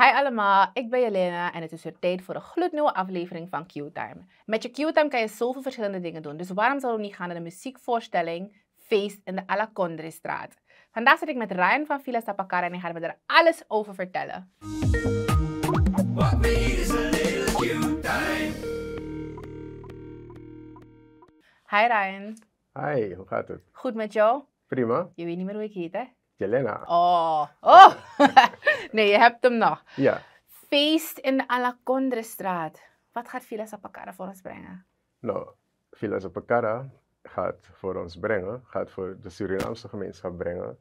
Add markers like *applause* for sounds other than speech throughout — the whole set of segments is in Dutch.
Hi allemaal, ik ben Jelena en het is weer tijd voor een gloednieuwe aflevering van Q-Time. Met je Q-Time kan je zoveel verschillende dingen doen, dus waarom zouden we niet gaan naar de muziekvoorstelling Feest in de Alakondri straat Vandaag zit ik met Ryan van Villa Sapakara en hij gaat me er alles over vertellen. Hi Ryan. Hi, hoe gaat het? Goed met jou? Prima. Je weet niet meer hoe ik heet, hè? Jelena. Oh, oh! *laughs* nee, je hebt hem nog. Ja. Feest in de Alacondrestraat. Wat gaat Villa Zapacara voor ons brengen? Nou, Villa Zapacara gaat voor ons brengen, gaat voor de Surinaamse gemeenschap brengen.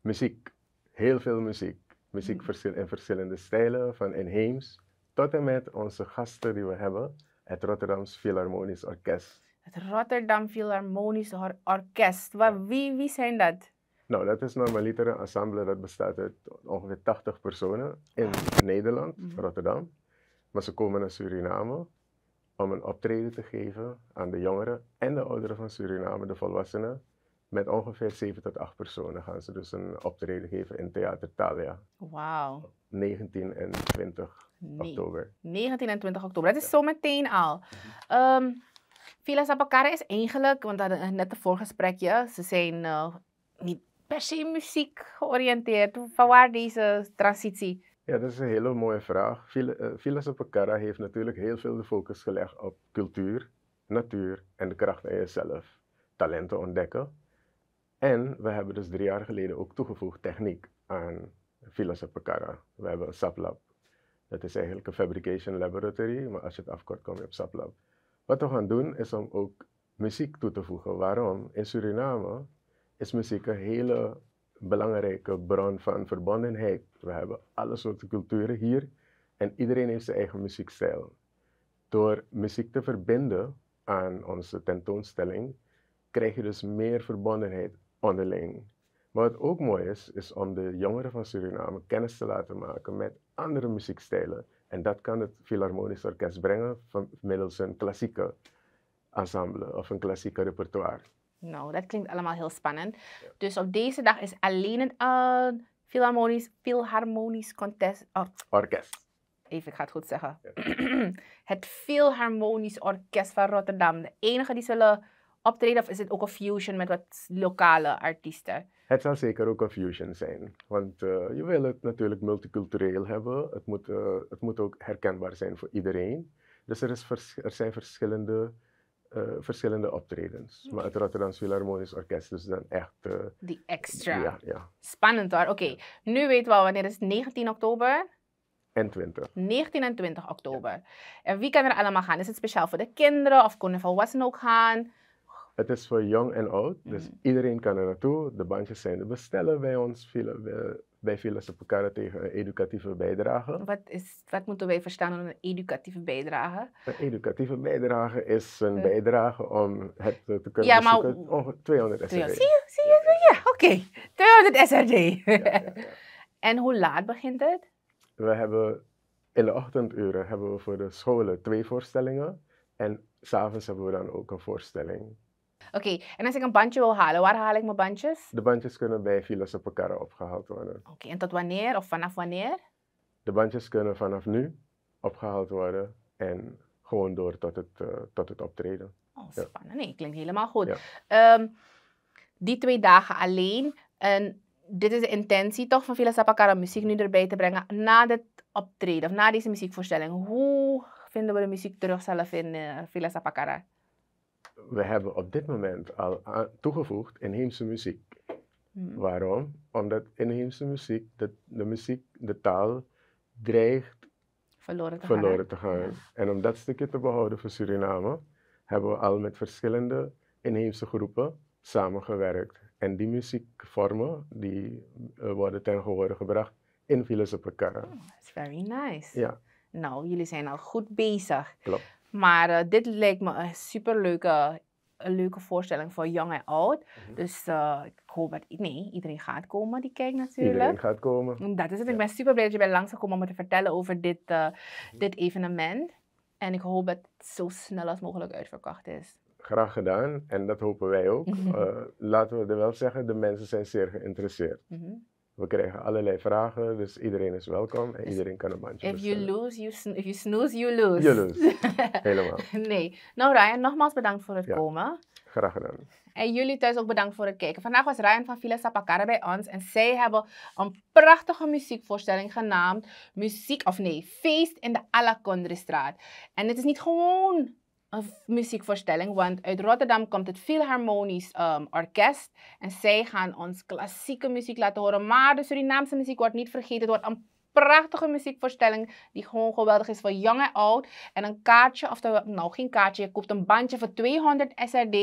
Muziek, heel veel muziek. Muziek mm. in verschillende stijlen, van inheems tot en met onze gasten die we hebben, het Rotterdams Philharmonisch Orkest. Het Rotterdam Philharmonisch Orkest. Waar, wie, wie zijn dat? Nou, dat is normaliter een ensemble dat bestaat uit ongeveer 80 personen in ah. Nederland, mhm. Rotterdam. Maar ze komen naar Suriname om een optreden te geven aan de jongeren en de ouderen van Suriname, de volwassenen. Met ongeveer 7 tot 8 personen gaan ze dus een optreden geven in Theater Thalia. Wauw. 19 en 20 nee. oktober. 19 en 20 oktober, dat is zo meteen al. Um, Villa is eigenlijk, want we eh, hadden net een voorgesprekje, ze zijn eh, niet per se muziek georiënteerd? Van waar deze transitie? Ja, dat is een hele mooie vraag. Filas eh, op heeft natuurlijk heel veel de focus gelegd op cultuur, natuur en de kracht van jezelf. Talenten ontdekken. En we hebben dus drie jaar geleden ook toegevoegd techniek aan Vilas op We hebben een SAPLab. Dat is eigenlijk een fabrication laboratory, maar als je het afkort kom je op SAPLab. Wat we gaan doen is om ook muziek toe te voegen. Waarom? In Suriname is muziek een hele belangrijke bron van verbondenheid. We hebben alle soorten culturen hier en iedereen heeft zijn eigen muziekstijl. Door muziek te verbinden aan onze tentoonstelling, krijg je dus meer verbondenheid onderling. Maar wat ook mooi is, is om de jongeren van Suriname kennis te laten maken met andere muziekstijlen. En dat kan het Philharmonisch Orkest brengen middels een klassieke ensemble of een klassieke repertoire. Nou, dat klinkt allemaal heel spannend. Dus op deze dag is alleen het uh, Philharmonisch, Contest... Oh, Orkest. Even, ik ga het goed zeggen. *clears throat* het Philharmonisch Orkest van Rotterdam. De enige die zullen optreden, of is het ook een fusion met wat lokale artiesten? Het zal zeker ook een fusion zijn. Want eh, je wil het natuurlijk multicultureel hebben. Het moet, eh, het moet ook herkenbaar zijn voor iedereen. Dus er, is er zijn verschillende eh, verschillende optredens. Maar het Rotterdamse Philharmonisch Orkest is dan echt... Uh, die extra. Ja, ja. Spannend hoor. Oké, nu weten we al wanneer is 19 oktober. En 20. 19 en 20 oktober. En wie kan er allemaal gaan? Is het speciaal voor de kinderen of kunnen volwassenen ook gaan? Het is voor jong en oud, dus mhm. iedereen kan er naartoe. De bandjes zijn te bestellen bij ons. bij, bij vele tegen een educatieve bijdrage. Wat, is, wat moeten wij verstaan onder een educatieve bijdrage? Een educatieve bijdrage is een eh. bijdrage om het te kunnen ja, Maar, 200 SRD. Zie je? Zie je? Ja, oké. 200 SRD. en hoe laat begint het? We hebben in de ochtenduren hebben we voor de scholen twee voorstellingen. En s'avonds hebben we dan ook een voorstelling. Oké, en als ik een bandje wil halen, waar haal ik mijn bandjes? De bandjes kunnen bij files opgehaald worden. Oké, en tot wanneer of vanaf wanneer? De bandjes kunnen vanaf nu opgehaald worden en gewoon door tot het, eh, tot het optreden. Oh, spannend. Nee, klinkt helemaal goed. Ehm, die twee dagen alleen. En dit is de intentie toch van Villa Sapakara muziek nu erbij te brengen na dit optreden of na deze muziekvoorstelling. Hoe vinden we de muziek terug zelf in uh, eh, Villa we hebben op dit moment al toegevoegd inheemse muziek. Hmm. Waarom? Omdat inheemse muziek, de, de muziek, de taal, dreigt verloren te gaan. En om dat stukje te behouden voor Suriname, hebben we al met verschillende inheemse groepen samengewerkt. En die muziekvormen, die eh, worden ten gehore gebracht in Files op that's very nice. Ja. Nou, jullie zijn al goed bezig. Klopt. Maar eh, dit leek me een superleuke leuke voorstelling voor jong en oud. Mhm. Dus eh, ik hoop dat nee, iedereen gaat komen die kijkt natuurlijk. Iedereen gaat komen. Dat is het. Ik ben super blij dat je bent langsgekomen om te vertellen over dit, eh, mhm. dit evenement. En ik hoop dat het zo snel als mogelijk uitverkocht is. Graag gedaan en dat hopen wij ook. Mhm. laten we er wel zeggen, de mensen zijn zeer geïnteresseerd. We krijgen allerlei vragen, dus iedereen is welkom en dus iedereen kan een bandje If you lose, you, sn- if you snooze, you lose. You lose. *laughs* Helemaal. Nee. Nou Ryan, nogmaals bedankt voor het komen. Graag gedaan. En jullie thuis ook bedankt voor het kijken. Vandaag was Ryan van Villa Sapakara bij ons. En zij hebben een prachtige muziekvoorstelling genaamd Muziek, of nee, Feest in de Alakondri straat. En het is niet gewoon muziekvoorstelling. Want uit Rotterdam komt het Philharmonisch um, Orkest. En zij gaan ons klassieke muziek laten horen. Maar de Surinaamse muziek wordt niet vergeten. Het wordt een prachtige muziekvoorstelling die gewoon geweldig is voor jong en oud. En een kaartje, of de, nou geen kaartje, je koopt een bandje voor 200 SRD.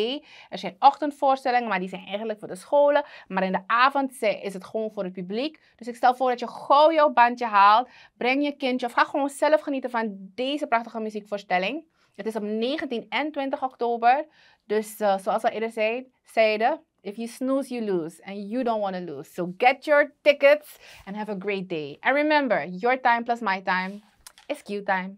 Er zijn ochtendvoorstellingen, maar die zijn eigenlijk voor de scholen. Maar in de avond is het gewoon voor het publiek. Dus ik stel voor dat je gauw jouw bandje haalt. Breng je kindje of ga gewoon zelf genieten van deze prachtige muziekvoorstelling. Het is op 19 en 20 oktober. Dus eh, zoals we eerder zei, zeiden, if you snooze, you lose. And you don't want to lose. So get your tickets and have a great day. And remember, your time plus my time is Q time.